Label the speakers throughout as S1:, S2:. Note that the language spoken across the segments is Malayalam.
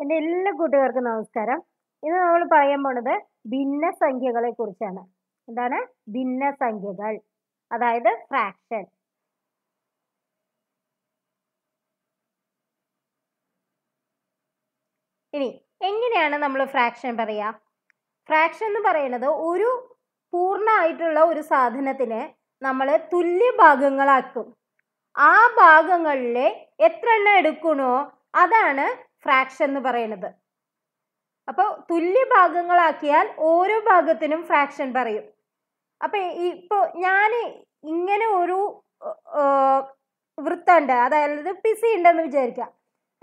S1: എൻ്റെ എല്ലാ കൂട്ടുകാർക്കും നമസ്കാരം ഇന്ന് നമ്മൾ പറയാൻ പോണത് ഭിന്ന സംഖ്യകളെ കുറിച്ചാണ് എന്താണ് ഭിന്ന സംഖ്യകൾ അതായത് ഫ്രാക്ഷൻ ഇനി എങ്ങനെയാണ് നമ്മൾ ഫ്രാക്ഷൻ പറയാ ഫ്രാക്ഷൻ എന്ന് പറയുന്നത് ഒരു പൂർണ്ണമായിട്ടുള്ള ഒരു സാധനത്തിനെ നമ്മൾ തുല്യ ഭാഗങ്ങളാക്കും ആ ഭാഗങ്ങളിലെ എത്ര എണ്ണം എടുക്കണോ അതാണ് ഫ്രാക്ഷൻ എന്ന് പറയുന്നത് അപ്പോൾ തുല്യ ഭാഗങ്ങളാക്കിയാൽ ഓരോ ഭാഗത്തിനും ഫ്രാക്ഷൻ പറയും അപ്പൊ ഇപ്പോൾ ഞാൻ ഇങ്ങനെ ഒരു വൃത്തമുണ്ട് അതായത് പിസി ഉണ്ടെന്ന് വിചാരിക്കാം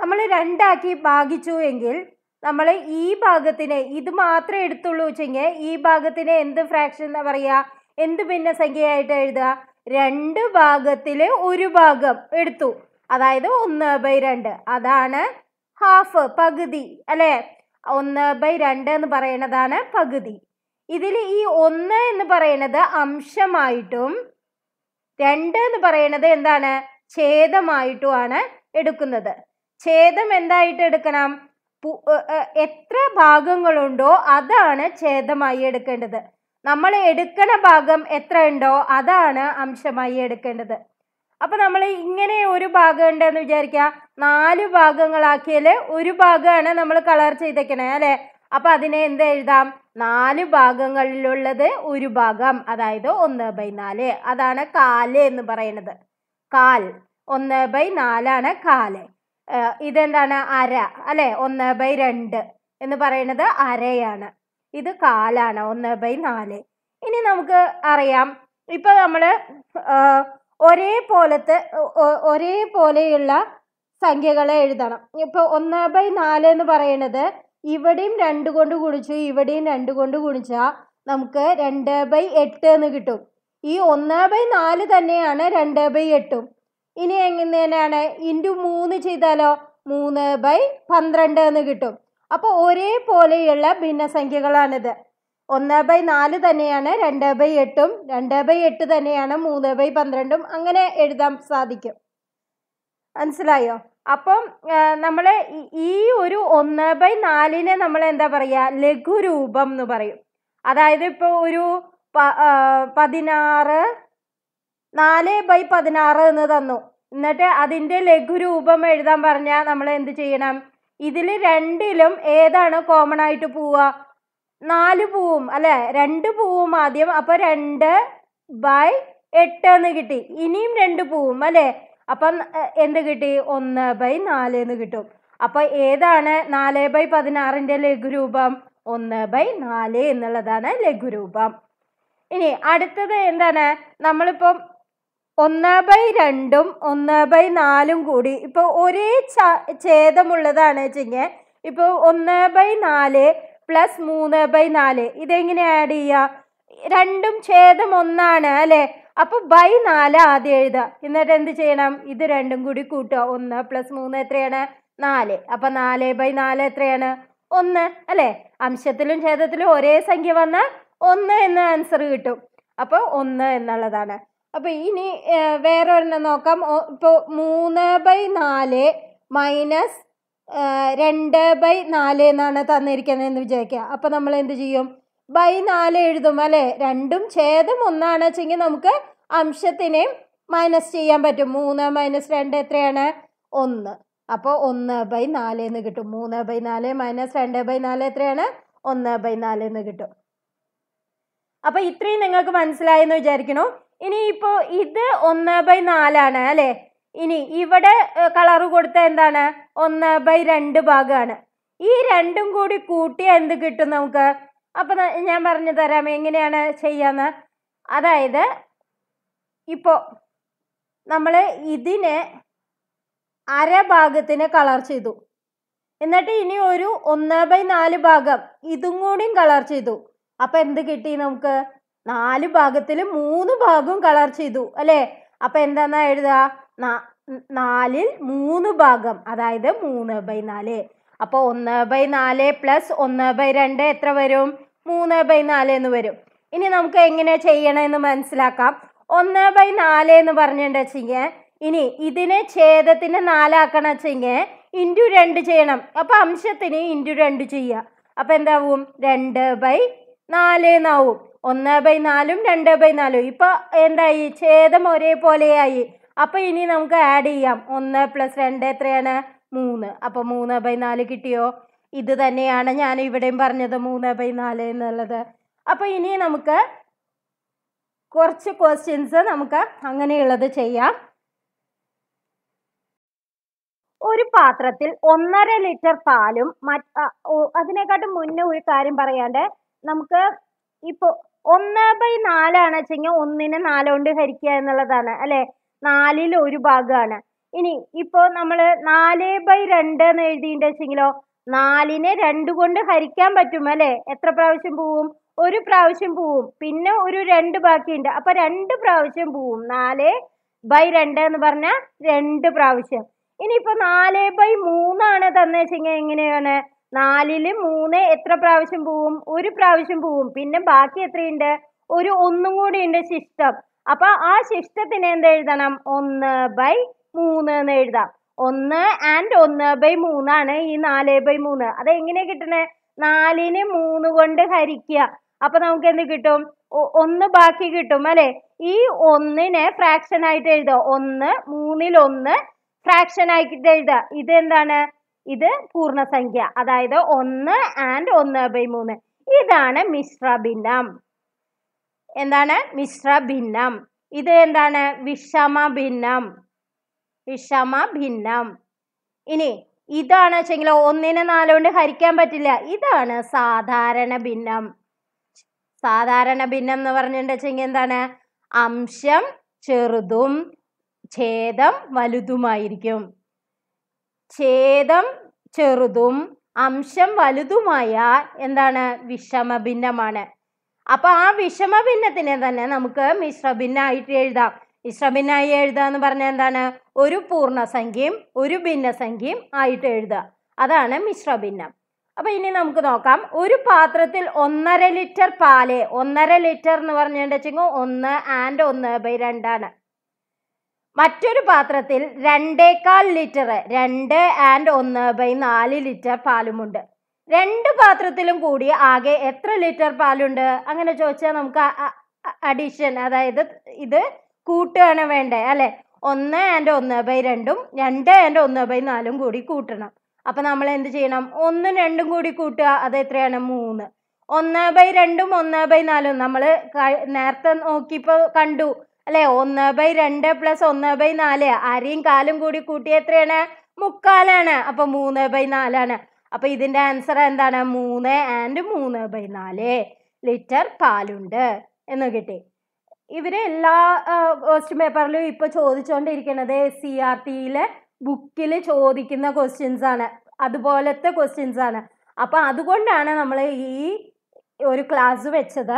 S1: നമ്മൾ രണ്ടാക്കി ഭാഗിച്ചു എങ്കിൽ നമ്മൾ ഈ ഭാഗത്തിനെ ഇത് മാത്രമേ എടുത്തുള്ളൂ വെച്ചെങ്കിൽ ഈ ഭാഗത്തിനെ എന്ത് ഫ്രാക്ഷൻ എന്താ പറയുക എന്ത് ഭിന്നസംഖ്യയായിട്ട് എഴുതുക രണ്ട് ഭാഗത്തിൽ ഒരു ഭാഗം എടുത്തു അതായത് ഒന്ന് ബൈ രണ്ട് അതാണ് ഹാഫ് പകുതി അല്ലേ ഒന്ന് ബൈ രണ്ട് എന്ന് പറയുന്നതാണ് പകുതി ഇതിൽ ഈ ഒന്ന് എന്ന് പറയുന്നത് അംശമായിട്ടും രണ്ട് എന്ന് പറയുന്നത് എന്താണ് ഛേദമായിട്ടുമാണ് എടുക്കുന്നത് ഛേദം എന്തായിട്ട് എടുക്കണം എത്ര ഭാഗങ്ങളുണ്ടോ അതാണ് ഛേദമായി എടുക്കേണ്ടത് നമ്മൾ എടുക്കണ ഭാഗം എത്ര ഉണ്ടോ അതാണ് അംശമായി എടുക്കേണ്ടത് അപ്പോൾ നമ്മൾ ഇങ്ങനെ ഒരു ഭാഗം ഉണ്ടെന്ന് വിചാരിക്കുക നാല് ഭാഗങ്ങളാക്കിയാല് ഒരു ഭാഗമാണ് നമ്മൾ കളർ ചെയ്തേക്കണേ അല്ലേ അപ്പോൾ അതിനെ എന്ത് എഴുതാം നാല് ഭാഗങ്ങളിലുള്ളത് ഒരു ഭാഗം അതായത് ഒന്ന് ബൈ നാല് അതാണ് കാല് എന്ന് പറയുന്നത് കാൽ ഒന്ന് ബൈ നാലാണ് കാല് ഇതെന്താണ് അര അല്ലെ ഒന്ന് ബൈ രണ്ട് എന്ന് പറയുന്നത് അരയാണ് ഇത് കാലാണ് ഒന്ന് ബൈ നാല് ഇനി നമുക്ക് അറിയാം ഇപ്പം നമ്മൾ ഒരേ പോലത്തെ ഒരേ പോലെയുള്ള സംഖ്യകളെ എഴുതണം ഇപ്പോൾ ഒന്ന് ബൈ നാല് എന്ന് പറയുന്നത് ഇവിടെയും രണ്ട് കൊണ്ട് ഗുണിച്ചു ഇവിടെയും രണ്ട് കൊണ്ട് ഗുണിച്ചാൽ നമുക്ക് രണ്ട് ബൈ എട്ട് എന്ന് കിട്ടും ഈ ഒന്ന് ബൈ നാല് തന്നെയാണ് രണ്ട് ബൈ എട്ടും ഇനി എങ്ങനെയാണ് ഇൻറ്റു മൂന്ന് ചെയ്താലോ മൂന്ന് ബൈ പന്ത്രണ്ട് എന്ന് കിട്ടും അപ്പോൾ പോലെയുള്ള ഭിന്നസംഖ്യകളാണിത് ഒന്ന് ബൈ നാല് തന്നെയാണ് രണ്ട് ബൈ എട്ടും രണ്ട് ബൈ എട്ട് തന്നെയാണ് മൂന്ന് ബൈ പന്ത്രണ്ടും അങ്ങനെ എഴുതാൻ സാധിക്കും മനസ്സിലായോ അപ്പം നമ്മൾ ഈ ഒരു ഒന്ന് ബൈ നാലിനെ നമ്മൾ എന്താ പറയുക ലഘുരൂപം എന്ന് പറയും അതായത് ഇപ്പോൾ ഒരു പതിനാറ് നാല് ബൈ പതിനാറ് എന്ന് തന്നു എന്നിട്ട് അതിൻ്റെ ലഘുരൂപം എഴുതാൻ പറഞ്ഞാൽ നമ്മൾ എന്ത് ചെയ്യണം ഇതിൽ രണ്ടിലും ഏതാണ് കോമൺ ആയിട്ട് പോവുക നാല് പൂവും അല്ലെ രണ്ട് പൂവും ആദ്യം അപ്പൊ രണ്ട് ബൈ എട്ട് എന്ന് കിട്ടി ഇനിയും രണ്ട് പൂവും അല്ലെ അപ്പൊ എന്ത് കിട്ടി ഒന്ന് ബൈ നാല് എന്ന് കിട്ടും അപ്പൊ ഏതാണ് നാല് ബൈ പതിനാറിന്റെ ലഘുരൂപം ഒന്ന് ബൈ നാല് എന്നുള്ളതാണ് ലഘുരൂപം ഇനി അടുത്തത് എന്താണ് നമ്മളിപ്പം ഒന്ന് ബൈ രണ്ടും ഒന്ന് ബൈ നാലും കൂടി ഇപ്പൊ ഒരേ ഛേദമുള്ളതാണ് വെച്ചെങ്കിൽ ഇപ്പൊ ഒന്ന് ബൈ നാല് പ്ലസ് മൂന്ന് ബൈ നാല് ഇതെങ്ങനെ ആഡ് ചെയ്യുക രണ്ടും ഛേദം ഒന്നാണ് അല്ലെ അപ്പൊ ബൈ നാല് ആദ്യം എഴുതുക എന്നിട്ട് എന്ത് ചെയ്യണം ഇത് രണ്ടും കൂടി കൂട്ടുക ഒന്ന് പ്ലസ് മൂന്ന് എത്രയാണ് നാല് അപ്പൊ നാല് ബൈ നാല് എത്രയാണ് ഒന്ന് അല്ലെ അംശത്തിലും ഛേദത്തിലും ഒരേ സംഖ്യ വന്നാൽ ഒന്ന് എന്ന ആൻസർ കിട്ടും അപ്പൊ ഒന്ന് എന്നുള്ളതാണ് അപ്പൊ ഇനി വേറെ ഒരെണ്ണം നോക്കാം ഇപ്പൊ മൂന്ന് ബൈ നാല് മൈനസ് രണ്ട് ബൈ നാല് എന്നാണ് തന്നിരിക്കുന്നത് എന്ന് വിചാരിക്കുക അപ്പോൾ നമ്മൾ എന്ത് ചെയ്യും ബൈ നാല് എഴുതും അല്ലേ രണ്ടും ഛേദം ഒന്നാണ് വെച്ചെങ്കിൽ നമുക്ക് അംശത്തിനെയും മൈനസ് ചെയ്യാൻ പറ്റും മൂന്ന് മൈനസ് രണ്ട് എത്രയാണ് ഒന്ന് അപ്പോൾ ഒന്ന് ബൈ നാല് എന്ന് കിട്ടും മൂന്ന് ബൈ നാല് മൈനസ് രണ്ട് ബൈ നാല് എത്രയാണ് ഒന്ന് ബൈ നാല് എന്ന് കിട്ടും അപ്പോൾ ഇത്രയും നിങ്ങൾക്ക് മനസ്സിലായെന്ന് വിചാരിക്കണോ ഇനി ഇപ്പോൾ ഇത് ഒന്ന് ബൈ നാലാണ് അല്ലേ ഇനി ഇവിടെ കളർ കൊടുത്ത എന്താണ് ഒന്ന് ബൈ രണ്ട് ഭാഗമാണ് ഈ രണ്ടും കൂടി കൂട്ടിയാൽ എന്ത് കിട്ടും നമുക്ക് അപ്പൊ ഞാൻ പറഞ്ഞു തരാം എങ്ങനെയാണ് ചെയ്യാന്ന് അതായത് ഇപ്പോ നമ്മൾ ഇതിനെ അരഭാഗത്തിന് കളർ ചെയ്തു എന്നിട്ട് ഇനി ഒരു ഒന്ന് ബൈ നാല് ഭാഗം ഇതും കൂടിയും കളർ ചെയ്തു അപ്പൊ എന്ത് കിട്ടി നമുക്ക് നാല് ഭാഗത്തിൽ മൂന്ന് ഭാഗവും കളർ ചെയ്തു അല്ലേ അപ്പൊ എന്താന്നാ എഴുതാ നാലിൽ മൂന്ന് ഭാഗം അതായത് മൂന്ന് ബൈ നാല് അപ്പൊ ഒന്ന് ബൈ നാല് പ്ലസ് ഒന്ന് ബൈ രണ്ട് എത്ര വരും മൂന്ന് ബൈ നാല് എന്ന് വരും ഇനി നമുക്ക് എങ്ങനെ ചെയ്യണമെന്ന് മനസ്സിലാക്കാം ഒന്ന് ബൈ നാല് എന്ന് പറഞ്ഞിട്ടുണ്ടെങ്കിൽ ഇനി ഇതിനെ ഛേദത്തിന് നാലാക്കണം വെച്ചെങ്കിൽ ഇൻറ്റു രണ്ട് ചെയ്യണം അപ്പൊ അംശത്തിന് ഇൻറ്റു രണ്ട് ചെയ്യുക അപ്പൊ എന്താവും രണ്ട് ബൈ നാല് എന്നാവും ഒന്ന് ബൈ നാലും രണ്ട് ബൈ നാലും ഇപ്പൊ എന്തായി ഛേദം ഒരേപോലെയായി അപ്പോൾ ഇനി നമുക്ക് ആഡ് ചെയ്യാം ഒന്ന് പ്ലസ് രണ്ട് എത്രയാണ് മൂന്ന് അപ്പോൾ മൂന്ന് ബൈ നാല് കിട്ടിയോ ഇത് തന്നെയാണ് ഞാൻ ഇവിടെയും പറഞ്ഞത് മൂന്ന് ബൈ നാല് എന്നുള്ളത് അപ്പോൾ ഇനി നമുക്ക് കുറച്ച് ക്വസ്റ്റ്യൻസ് നമുക്ക് അങ്ങനെയുള്ളത് ചെയ്യാം ഒരു പാത്രത്തിൽ ഒന്നര ലിറ്റർ പാലും മറ്റ് അതിനെക്കാട്ടും മുന്നേ ഒരു കാര്യം പറയാണ്ട് നമുക്ക് ഇപ്പോൾ ഒന്ന് ബൈ നാലാണ് വെച്ചെങ്കിൽ ഒന്നിനെ കൊണ്ട് ഹരിക്കുക എന്നുള്ളതാണ് അല്ലേ നാലിൽ ഒരു ഭാഗമാണ് ഇനി ഇപ്പോ നമ്മൾ നാല് ബൈ രണ്ട് എന്ന് വെച്ചെങ്കിലോ നാലിനെ രണ്ട് കൊണ്ട് ഹരിക്കാൻ പറ്റും അല്ലേ എത്ര പ്രാവശ്യം പോവും ഒരു പ്രാവശ്യം പോവും പിന്നെ ഒരു രണ്ട് ബാക്കിയുണ്ട് അപ്പൊ രണ്ട് പ്രാവശ്യം പോവും നാല് ബൈ രണ്ട് എന്ന് പറഞ്ഞാൽ രണ്ട് പ്രാവശ്യം ഇപ്പൊ നാല് ബൈ മൂന്നാണ് വെച്ചെങ്കിൽ എങ്ങനെയാണ് നാലില് മൂന്ന് എത്ര പ്രാവശ്യം പോവും ഒരു പ്രാവശ്യം പോവും പിന്നെ ബാക്കി എത്രയുണ്ട് ഒരു ഒന്നും കൂടി ഉണ്ട് സിസ്റ്റം അപ്പൊ ആ ശിഷ്ടത്തിനെ എന്ത് എഴുതണം ഒന്ന് ബൈ മൂന്ന് എന്ന് എഴുതാം ഒന്ന് ആൻഡ് ഒന്ന് ബൈ മൂന്നാണ് ഈ നാല് ബൈ മൂന്ന് അത് എങ്ങനെയാ കിട്ടണേ നാലിന് മൂന്ന് കൊണ്ട് ഹരിക്കുക അപ്പൊ നമുക്ക് എന്ത് കിട്ടും ഒന്ന് ബാക്കി കിട്ടും അല്ലെ ഈ ഒന്നിനെ ഫ്രാക്ഷൻ ആയിട്ട് എഴുതുക ഒന്ന് മൂന്നിൽ ഒന്ന് ഫ്രാക്ഷൻ ആയിട്ട് എഴുതുക ഇത് എന്താണ് ഇത് പൂർണ്ണസംഖ്യ അതായത് ഒന്ന് ആൻഡ് ഒന്ന് ബൈ മൂന്ന് ഇതാണ് മിശ്രഭിന്നം എന്താണ് മിശ്ര ഭിന്നം ഇത് എന്താണ് വിഷമ ഭിന്നം വിഷമ ഭിന്നം ഇനി ഇതാണ് വെച്ചെങ്കിൽ ഒന്നിനെ നാലുകൊണ്ട് ഹരിക്കാൻ പറ്റില്ല ഇതാണ് സാധാരണ ഭിന്നം സാധാരണ ഭിന്നം എന്ന് പറഞ്ഞിട്ടുണ്ടെങ്കിൽ എന്താണ് അംശം ചെറുതും ഛേദം വലുതുമായിരിക്കും ഛേദം ചെറുതും അംശം വലുതുമായ എന്താണ് വിഷമ ഭിന്നമാണ് അപ്പോൾ ആ വിഷമ ഭിന്നത്തിനെ തന്നെ നമുക്ക് മിശ്രഭിന്നായിട്ട് എഴുതാം മിശ്രഭിന്നായി എഴുതുക എന്ന് പറഞ്ഞാൽ എന്താണ് ഒരു പൂർണ്ണസംഖ്യയും ഒരു ഭിന്നസംഖ്യയും ആയിട്ട് എഴുതുക അതാണ് മിശ്രഭിന്നം അപ്പോൾ ഇനി നമുക്ക് നോക്കാം ഒരു പാത്രത്തിൽ ഒന്നര ലിറ്റർ പാല് ഒന്നര ലിറ്റർ എന്ന് പറഞ്ഞിട്ടുണ്ടെങ്കിൽ ഒന്ന് ആൻഡ് ഒന്ന് ബൈ രണ്ടാണ് മറ്റൊരു പാത്രത്തിൽ രണ്ടേകാൽ ലിറ്റർ രണ്ട് ആൻഡ് ഒന്ന് ബൈ നാല് ലിറ്റർ പാലുമുണ്ട് രണ്ട് പാത്രത്തിലും കൂടി ആകെ എത്ര ലിറ്റർ പാലുണ്ട് അങ്ങനെ ചോദിച്ചാൽ നമുക്ക് അഡീഷൻ അതായത് ഇത് കൂട്ടുകയാണ് വേണ്ടേ അല്ലെ ഒന്ന് ആൻഡ് ഒന്ന് ബൈ രണ്ടും രണ്ട് ആൻഡ് ഒന്ന് ബൈ നാലും കൂടി കൂട്ടണം അപ്പം നമ്മൾ എന്ത് ചെയ്യണം ഒന്നും രണ്ടും കൂടി കൂട്ടുക അത് എത്രയാണ് മൂന്ന് ഒന്ന് ബൈ രണ്ടും ഒന്ന് ബൈ നാലും നമ്മൾ നേരത്തെ നോക്കിയപ്പോൾ കണ്ടു അല്ലേ ഒന്ന് ബൈ രണ്ട് പ്ലസ് ഒന്ന് ബൈ നാല് അരയും കാലും കൂടി കൂട്ടിയ എത്രയാണ് മുക്കാലാണ് അപ്പൊ മൂന്ന് ബൈ നാലാണ് അപ്പോൾ ഇതിന്റെ ആൻസർ എന്താണ് മൂന്ന് ആൻഡ് മൂന്ന് ബൈ നാല് ലിറ്റർ പാലുണ്ട് എന്ന് കിട്ടി ഇവര് എല്ലാ ക്വസ്റ്റ്യൻ പേപ്പറിലും ഇപ്പോൾ ചോദിച്ചുകൊണ്ടിരിക്കുന്നത് സി ആർ ടിയിലെ ബുക്കിൽ ചോദിക്കുന്ന ക്വസ്റ്റ്യൻസ് ആണ് അതുപോലത്തെ ക്വസ്റ്റ്യൻസ് ആണ് അപ്പോൾ അതുകൊണ്ടാണ് നമ്മൾ ഈ ഒരു ക്ലാസ് വെച്ചത്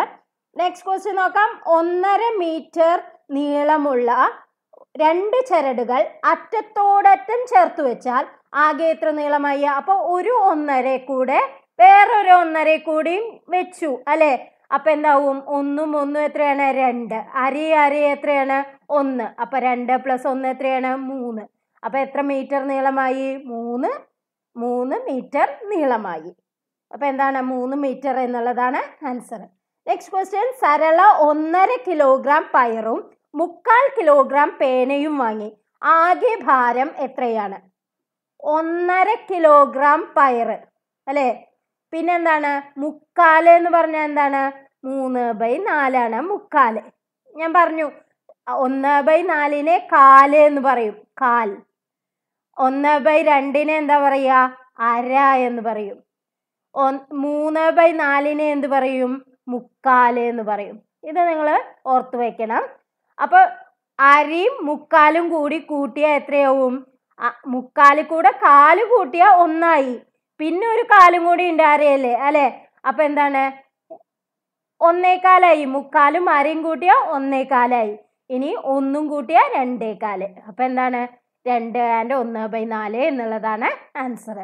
S1: നെക്സ്റ്റ് ക്വസ്റ്റ്യൻ നോക്കാം ഒന്നര മീറ്റർ നീളമുള്ള രണ്ട് ചരടുകൾ അറ്റത്തോടറ്റം ചേർത്ത് വെച്ചാൽ ആകെ എത്ര നീളമായി അപ്പോൾ ഒരു ഒന്നര കൂടെ വേറൊരു ഒന്നര കൂടിയും വെച്ചു അല്ലേ അപ്പൊ എന്താവും ഒന്നും ഒന്നും എത്രയാണ് രണ്ട് അരി അരി എത്രയാണ് ഒന്ന് അപ്പൊ രണ്ട് പ്ലസ് ഒന്ന് എത്രയാണ് മൂന്ന് അപ്പൊ എത്ര മീറ്റർ നീളമായി മൂന്ന് മൂന്ന് മീറ്റർ നീളമായി അപ്പൊ എന്താണ് മൂന്ന് മീറ്റർ എന്നുള്ളതാണ് ആൻസർ നെക്സ്റ്റ് ക്വസ്റ്റ്യൻ സരള ഒന്നര കിലോഗ്രാം പയറും മുക്കാൽ കിലോഗ്രാം പേനയും വാങ്ങി ആകെ ഭാരം എത്രയാണ് ഒന്നര കിലോഗ്രാം പയറ് അല്ലേ പിന്നെന്താണ് മുക്കാല് എന്ന് പറഞ്ഞാൽ എന്താണ് മൂന്ന് ബൈ നാലാണ് മുക്കാല് ഞാൻ പറഞ്ഞു ഒന്ന് ബൈ നാലിനെ കാല് എന്ന് പറയും കാൽ ഒന്ന് ബൈ രണ്ടിനെ എന്താ പറയുക അര എന്ന് പറയും മൂന്ന് ബൈ നാലിനെ എന്ത് പറയും മുക്കാല് എന്ന് പറയും ഇത് നിങ്ങൾ ഓർത്ത് വയ്ക്കണം അപ്പൊ അരിയും മുക്കാലും കൂടി കൂട്ടിയ എത്രയാവും മുക്കാല് കൂടെ കാല് കൂട്ടിയ ഒന്നായി പിന്നെ ഒരു കാലും കൂടി ഉണ്ട് അരയല്ലേ അല്ലെ അപ്പൊ എന്താണ് ഒന്നേക്കാലായി മുക്കാലും അരയും കൂട്ടിയ ഒന്നേക്കാലായി ഇനി ഒന്നും കൂട്ടിയ രണ്ടേക്കാല് അപ്പൊ എന്താണ് രണ്ട് ആൻഡ് ഒന്ന് ബൈ നാല് എന്നുള്ളതാണ് ആൻസർ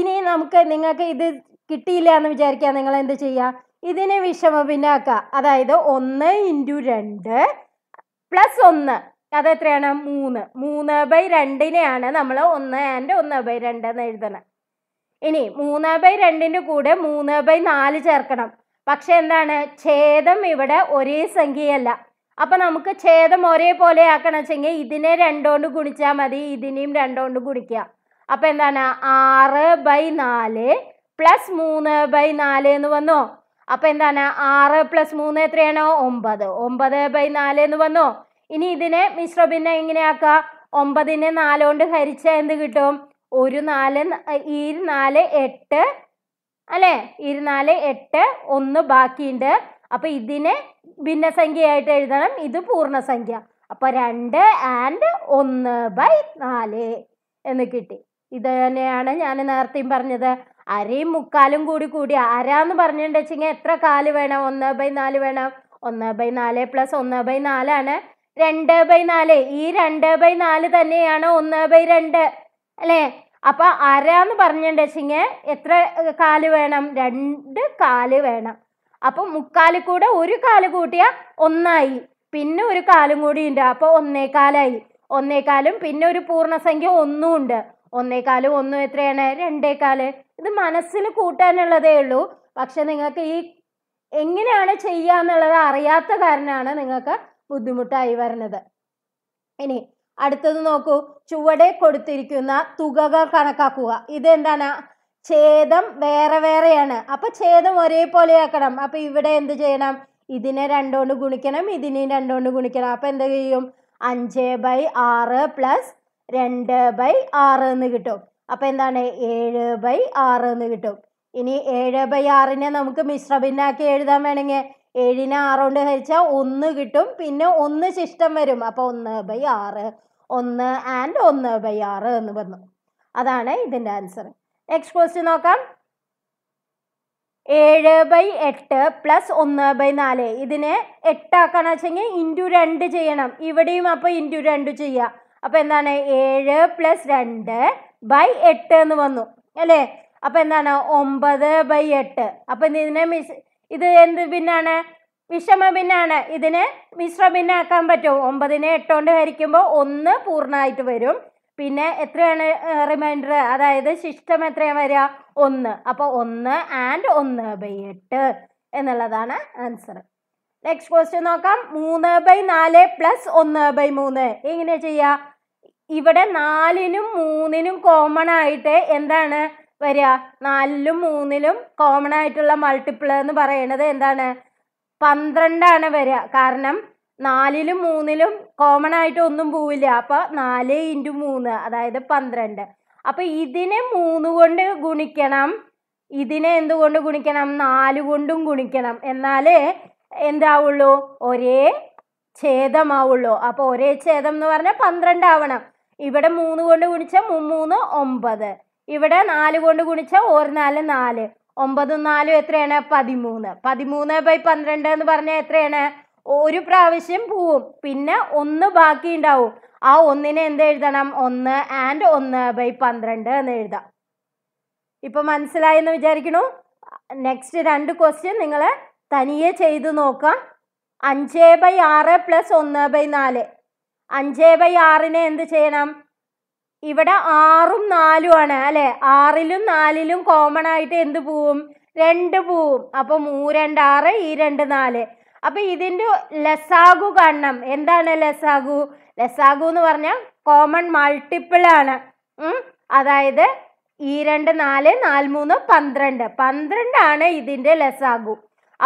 S1: ഇനി നമുക്ക് നിങ്ങൾക്ക് ഇത് കിട്ടിയില്ല എന്ന് വിചാരിക്കാം നിങ്ങൾ എന്ത് ചെയ്യുക ഇതിനെ വിഷമ വിഷമഭിന്നാക്കുക അതായത് ഒന്ന് ഇൻറ്റു രണ്ട് പ്ലസ് ഒന്ന് അത് എത്രയാണ് മൂന്ന് മൂന്ന് ബൈ രണ്ടിനെയാണ് നമ്മൾ ഒന്ന് ആൻഡ് ഒന്ന് ബൈ രണ്ട് എന്ന് എഴുതണം ഇനി മൂന്ന് ബൈ രണ്ടിൻ്റെ കൂടെ മൂന്ന് ബൈ നാല് ചേർക്കണം പക്ഷെ എന്താണ് ഛേദം ഇവിടെ ഒരേ സംഖ്യയല്ല അപ്പം നമുക്ക് ഛേദം ഒരേപോലെ ആക്കണം വെച്ചെങ്കിൽ ഇതിനെ രണ്ടുകൊണ്ട് ഗുണിച്ചാൽ മതി ഇതിനെയും രണ്ടുകൊണ്ട് ഗുണിക്കുക അപ്പം എന്താണ് ആറ് ബൈ നാല് പ്ലസ് മൂന്ന് ബൈ നാല് എന്ന് വന്നോ അപ്പൊ എന്താണ് ആറ് പ്ലസ് മൂന്ന് എത്രയാണ് ഒമ്പത് ഒമ്പത് ബൈ നാല് എന്ന് വന്നു ഇനി ഇതിനെ മിശ്ര മിശ്രഭിന്നെ എങ്ങനെയാക്കുക ഒമ്പതിനെ നാലുകൊണ്ട് ഹരിച്ച എന്ത് കിട്ടും ഒരു നാല് നാല് എട്ട് അല്ലേ ഇരുനാല് എട്ട് ഒന്ന് ബാക്കിയുണ്ട് അപ്പൊ ഇതിനെ ഭിന്നസംഖ്യയായിട്ട് എഴുതണം ഇത് പൂർണ്ണസംഖ്യ അപ്പൊ രണ്ട് ആൻഡ് ഒന്ന് ബൈ നാല് എന്ന് കിട്ടി ഇത് തന്നെയാണ് ഞാൻ നേരത്തെയും പറഞ്ഞത് അരയും മുക്കാലും കൂടി കൂടി അര എന്ന് പറഞ്ഞിട്ടുണ്ട് എത്ര കാല് വേണം ഒന്ന് ബൈ നാല് വേണം ഒന്ന് ബൈ നാല് പ്ലസ് ഒന്ന് ബൈ നാലാണ് രണ്ട് ബൈ നാല് ഈ രണ്ട് ബൈ നാല് തന്നെയാണ് ഒന്ന് ബൈ രണ്ട് അല്ലേ അപ്പൊ അര എന്ന് പറഞ്ഞിട്ടുണ്ടെങ്കിൽ എത്ര കാല് വേണം രണ്ട് കാല് വേണം അപ്പൊ മുക്കാല് കൂടെ ഒരു കാല് കൂട്ടിയാൽ ഒന്നായി പിന്നെ ഒരു കാലും കൂടി ഉണ്ട് അപ്പൊ ഒന്നേകാലായി ഒന്നേകാലും പിന്നെ ഒരു പൂർണ്ണസംഖ്യ ഒന്നും ഉണ്ട് ഒന്നേകാലും ഒന്നും എത്രയാണ് രണ്ടേകാല് ഇത് മനസ്സിൽ കൂട്ടാനുള്ളതേ ഉള്ളൂ പക്ഷെ നിങ്ങൾക്ക് ഈ എങ്ങനെയാണ് ചെയ്യുക എന്നുള്ളത് അറിയാത്ത കാരണമാണ് നിങ്ങൾക്ക് ബുദ്ധിമുട്ടായി വരുന്നത് ഇനി അടുത്തത് നോക്കൂ ചുവടെ കൊടുത്തിരിക്കുന്ന തുകകൾ കണക്കാക്കുക ഇതെന്താണ് ഛേദം വേറെ വേറെയാണ് അപ്പൊ ഛേദം ഒരേപോലെ ആക്കണം അപ്പൊ ഇവിടെ എന്ത് ചെയ്യണം ഇതിനെ രണ്ടുകൊണ്ട് ഗുണിക്കണം ഇതിനെയും രണ്ടുകൊണ്ട് ഗുണിക്കണം അപ്പൊ എന്ത് ചെയ്യും അഞ്ച് ബൈ ആറ് പ്ലസ് രണ്ട് ബൈ ആറ് എന്ന് കിട്ടും അപ്പോൾ എന്താണ് ഏഴ് ബൈ ആറ് എന്ന് കിട്ടും ഇനി ഏഴ് ബൈ ആറിനെ നമുക്ക് മിശ്രഭിന്നാക്കി എഴുതാൻ വേണമെങ്കിൽ ഏഴിനെ ആറ് കൊണ്ട് ഹരിച്ചാൽ ഒന്ന് കിട്ടും പിന്നെ ഒന്ന് ശിഷ്ടം വരും അപ്പോൾ ഒന്ന് ബൈ ആറ് ഒന്ന് ആൻഡ് ഒന്ന് ബൈ ആറ് എന്ന് പറഞ്ഞു അതാണ് ഇതിൻ്റെ ആൻസർ നെക്സ്റ്റ് ക്വസ്റ്റ്യൻ നോക്കാം ഏഴ് ബൈ എട്ട് പ്ലസ് ഒന്ന് ബൈ നാല് ഇതിനെ എട്ടാക്കാന്ന് വെച്ചെങ്കിൽ ഇൻറ്റു രണ്ട് ചെയ്യണം ഇവിടെയും അപ്പോൾ ഇൻറ്റു രണ്ട് ചെയ്യുക അപ്പോൾ എന്താണ് ഏഴ് പ്ലസ് രണ്ട് ബൈ എട്ട് എന്ന് വന്നു അല്ലേ അപ്പം എന്താണ് ഒമ്പത് ബൈ എട്ട് അപ്പം ഇതിനെ മിസ് ഇത് എന്ത് ബിന്നാണ് വിഷമ ഭിന്നാണ് ഇതിനെ മിശ്ര ആക്കാൻ പറ്റും ഒമ്പതിനെ കൊണ്ട് ഹരിക്കുമ്പോൾ ഒന്ന് പൂർണ്ണമായിട്ട് വരും പിന്നെ എത്രയാണ് റിമൈൻഡർ അതായത് ശിഷ്ടം എത്രയാണ് വരിക ഒന്ന് അപ്പോൾ ഒന്ന് ആൻഡ് ഒന്ന് ബൈ എട്ട് എന്നുള്ളതാണ് ആൻസർ നെക്സ്റ്റ് ക്വസ്റ്റ്യൻ നോക്കാം മൂന്ന് ബൈ നാല് പ്ലസ് ഒന്ന് ബൈ മൂന്ന് എങ്ങനെ ചെയ്യുക ഇവിടെ നാലിനും മൂന്നിനും കോമൺ ആയിട്ട് എന്താണ് വരിക നാലിലും മൂന്നിലും കോമൺ ആയിട്ടുള്ള മൾട്ടിപ്പിൾ എന്ന് പറയുന്നത് എന്താണ് പന്ത്രണ്ടാണ് വരിക കാരണം നാലിലും മൂന്നിലും കോമൺ ആയിട്ട് ഒന്നും പോവില്ല അപ്പോൾ നാല് ഇൻറ്റു മൂന്ന് അതായത് പന്ത്രണ്ട് അപ്പോൾ ഇതിനെ മൂന്ന് കൊണ്ട് ഗുണിക്കണം ഇതിനെ എന്തുകൊണ്ട് ഗുണിക്കണം നാല് കൊണ്ടും ഗുണിക്കണം എന്നാലേ എന്താവുള്ളൂ ഒരേ ഛേദമാവുള്ളൂ അപ്പോൾ ഒരേ ഛേദം എന്ന് പറഞ്ഞാൽ പന്ത്രണ്ട് ആവണം ഇവിടെ മൂന്ന് കൊണ്ട് ഗുണിച്ച മൂന്ന് ഒമ്പത് ഇവിടെ നാല് കൊണ്ട് ഗുണിച്ച ഒരു നാല് നാല് ഒമ്പതും നാലും എത്രയാണ് പതിമൂന്ന് പതിമൂന്ന് ബൈ പന്ത്രണ്ട് എന്ന് പറഞ്ഞാൽ എത്രയാണ് ഒരു പ്രാവശ്യം പോവും പിന്നെ ഒന്ന് ബാക്കി ഉണ്ടാവും ആ ഒന്നിനെ എന്ത് എഴുതണം ഒന്ന് ആൻഡ് ഒന്ന് ബൈ പന്ത്രണ്ട് എന്ന് എഴുതാം ഇപ്പൊ മനസ്സിലായെന്ന് വിചാരിക്കണു നെക്സ്റ്റ് രണ്ട് ക്വസ്റ്റ്യൻ നിങ്ങൾ തനിയെ ചെയ്തു നോക്കാം അഞ്ച് ബൈ ആറ് പ്ലസ് ഒന്ന് ബൈ നാല് അഞ്ചേ ബൈ ആറിനെ എന്ത് ചെയ്യണം ഇവിടെ ആറും നാലും ആണ് അല്ലെ ആറിലും നാലിലും കോമൺ ആയിട്ട് എന്ത് പോവും രണ്ട് പോവും അപ്പോൾ മൂരണ്ട് ആറ് ഈ രണ്ട് നാല് അപ്പൊ ഇതിൻ്റെ ലസാഗു കാണണം എന്താണ് ലസാഗു ലസാഗു എന്ന് പറഞ്ഞാൽ കോമൺ മൾട്ടിപ്പിൾ ആണ് അതായത് ഈ രണ്ട് നാല് നാല് മൂന്ന് പന്ത്രണ്ട് പന്ത്രണ്ടാണ് ഇതിൻ്റെ ലസാഗു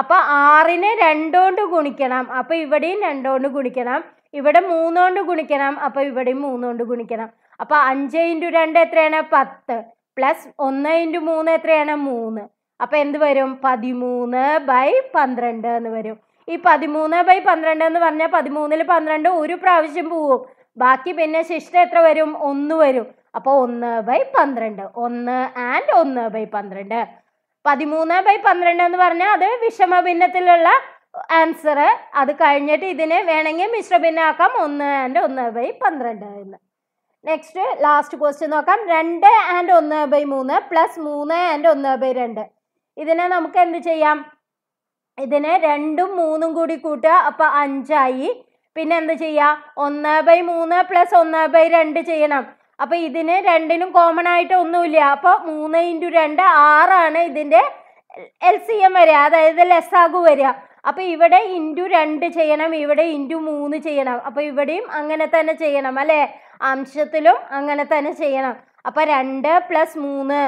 S1: അപ്പോൾ ആറിനെ രണ്ടോണ്ട് ഗുണിക്കണം അപ്പോൾ ഇവിടെയും രണ്ടോണ്ട് ഗുണിക്കണം ഇവിടെ മൂന്നുകൊണ്ട് ഗുണിക്കണം അപ്പൊ ഇവിടെയും മൂന്നുകൊണ്ട് ഗുണിക്കണം അപ്പൊ അഞ്ച് ഇൻറ്റു രണ്ട് എത്രയാണ് പത്ത് പ്ലസ് ഒന്ന് ഇൻറ്റു മൂന്ന് എത്രയാണ് മൂന്ന് അപ്പൊ എന്ത് വരും പതിമൂന്ന് ബൈ പന്ത്രണ്ട് എന്ന് വരും ഈ പതിമൂന്ന് ബൈ പന്ത്രണ്ട് എന്ന് പറഞ്ഞാൽ പതിമൂന്നിൽ പന്ത്രണ്ട് ഒരു പ്രാവശ്യം പോവും ബാക്കി പിന്നെ ശിഷ്ട എത്ര വരും ഒന്ന് വരും അപ്പൊ ഒന്ന് ബൈ പന്ത്രണ്ട് ഒന്ന് ആൻഡ് ഒന്ന് ബൈ പന്ത്രണ്ട് പതിമൂന്ന് ബൈ പന്ത്രണ്ട് എന്ന് പറഞ്ഞാൽ അത് വിഷമ ഭിന്നത്തിലുള്ള ആൻസർ അത് കഴിഞ്ഞിട്ട് ഇതിന് വേണമെങ്കിൽ മിശ്ര മിശ്രഭിന്നാക്കാം ഒന്ന് ആൻഡ് ഒന്ന് ബൈ പന്ത്രണ്ട് എന്ന് നെക്സ്റ്റ് ലാസ്റ്റ് ക്വസ്റ്റ്യൻ നോക്കാം രണ്ട് ആൻഡ് ഒന്ന് ബൈ മൂന്ന് പ്ലസ് മൂന്ന് ആൻഡ് ഒന്ന് ബൈ രണ്ട് ഇതിനെ നമുക്ക് എന്ത് ചെയ്യാം ഇതിനെ രണ്ടും മൂന്നും കൂടി കൂട്ടുക അപ്പോൾ അഞ്ചായി പിന്നെ എന്ത് ചെയ്യുക ഒന്ന് ബൈ മൂന്ന് പ്ലസ് ഒന്ന് ബൈ രണ്ട് ചെയ്യണം അപ്പോൾ ഇതിന് രണ്ടിനും കോമൺ ആയിട്ട് ഒന്നുമില്ല അപ്പോൾ മൂന്ന് ഇൻറ്റു രണ്ട് ആറാണ് ഇതിൻ്റെ എൽ സി എം വരിക അതായത് ലെസ് ആകു വരിക അപ്പോൾ ഇവിടെ ഇൻറ്റു രണ്ട് ചെയ്യണം ഇവിടെ ഇൻറ്റു മൂന്ന് ചെയ്യണം അപ്പോൾ ഇവിടെയും അങ്ങനെ തന്നെ ചെയ്യണം അല്ലേ അംശത്തിലും അങ്ങനെ തന്നെ ചെയ്യണം അപ്പോൾ രണ്ട് പ്ലസ് മൂന്ന്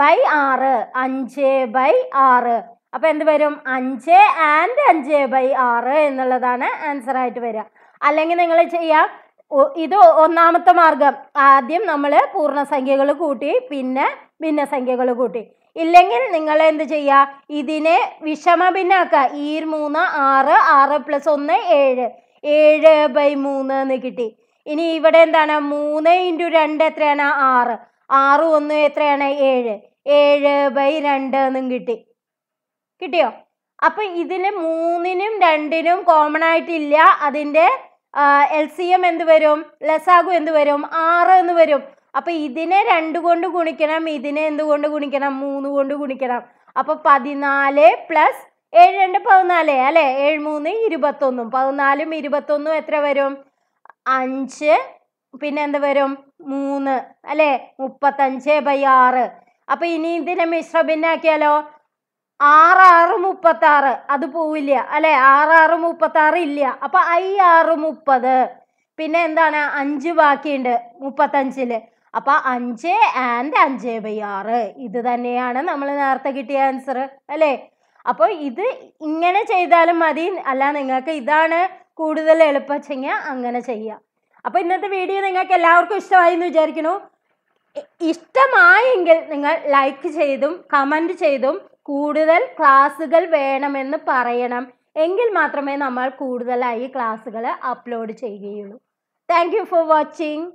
S1: ബൈ ആറ് അഞ്ച് ബൈ ആറ് അപ്പോൾ എന്ത് വരും അഞ്ച് ആൻഡ് അഞ്ച് ബൈ ആറ് എന്നുള്ളതാണ് ആൻസർ ആയിട്ട് വരിക അല്ലെങ്കിൽ നിങ്ങൾ ചെയ്യാം ഇത് ഒന്നാമത്തെ മാർഗം ആദ്യം നമ്മൾ പൂർണ്ണസംഖ്യകൾ കൂട്ടി പിന്നെ ഭിന്നസംഖ്യകൾ കൂട്ടി ഇല്ലെങ്കിൽ നിങ്ങൾ എന്ത് ചെയ്യുക ഇതിനെ വിഷമഭിന്നാക്കുക ഈ മൂന്ന് ആറ് ആറ് പ്ലസ് ഒന്ന് ഏഴ് ഏഴ് ബൈ മൂന്ന് എന്ന് കിട്ടി ഇനി ഇവിടെ എന്താണ് മൂന്ന് ഇൻറ്റു രണ്ട് എത്രയാണ് ആറ് ആറ് ഒന്ന് എത്രയാണ് ഏഴ് ഏഴ് ബൈ രണ്ട് എന്നും കിട്ടി കിട്ടിയോ അപ്പൊ ഇതിന് മൂന്നിനും രണ്ടിനും കോമൺ ആയിട്ടില്ല അതിൻ്റെ എൽ സി എം എന്ത് വരും ലസാഗു എന്ത് വരും ആറ് എന്ന് വരും അപ്പൊ ഇതിനെ രണ്ട് കൊണ്ട് ഗുണിക്കണം ഇതിനെ എന്തുകൊണ്ട് ഗുണിക്കണം മൂന്ന് കൊണ്ട് ഗുണിക്കണം അപ്പൊ പതിനാല് പ്ലസ് ഏഴ് രണ്ട് പതിനാല് അല്ലെ ഏഴ് മൂന്ന് ഇരുപത്തൊന്നും പതിനാലും ഇരുപത്തൊന്നും എത്ര വരും അഞ്ച് പിന്നെ എന്ത് വരും മൂന്ന് അല്ലെ മുപ്പത്തഞ്ച് ബൈ ആറ് അപ്പൊ ഇനി ഇതിനെ മിശ്ര ഭിന്നാക്കിയാലോ ആറ് ആറ് മുപ്പത്താറ് അത് പോവില്ല അല്ലെ ആറ് ആറ് മുപ്പത്താറ് ഇല്ല അപ്പൊ ഐ ആറ് മുപ്പത് പിന്നെ എന്താണ് അഞ്ച് ബാക്കിയുണ്ട് മുപ്പത്തഞ്ചില് അപ്പോൾ അഞ്ച് ആൻഡ് അഞ്ച് ബൈ ആറ് ഇത് തന്നെയാണ് നമ്മൾ നേരത്തെ കിട്ടിയ ആൻസർ അല്ലേ അപ്പോൾ ഇത് ഇങ്ങനെ ചെയ്താലും മതി അല്ല നിങ്ങൾക്ക് ഇതാണ് കൂടുതൽ എളുപ്പച്ചെങ്കിൽ അങ്ങനെ ചെയ്യാം അപ്പോൾ ഇന്നത്തെ വീഡിയോ നിങ്ങൾക്ക് എല്ലാവർക്കും ഇഷ്ടമായി എന്ന് വിചാരിക്കുന്നു ഇഷ്ടമായെങ്കിൽ നിങ്ങൾ ലൈക്ക് ചെയ്തും കമൻറ്റ് ചെയ്തും കൂടുതൽ ക്ലാസ്സുകൾ വേണമെന്ന് പറയണം എങ്കിൽ മാത്രമേ നമ്മൾ കൂടുതലായി ക്ലാസ്സുകൾ അപ്ലോഡ് ചെയ്യുകയുള്ളൂ താങ്ക് യു ഫോർ വാച്ചിങ്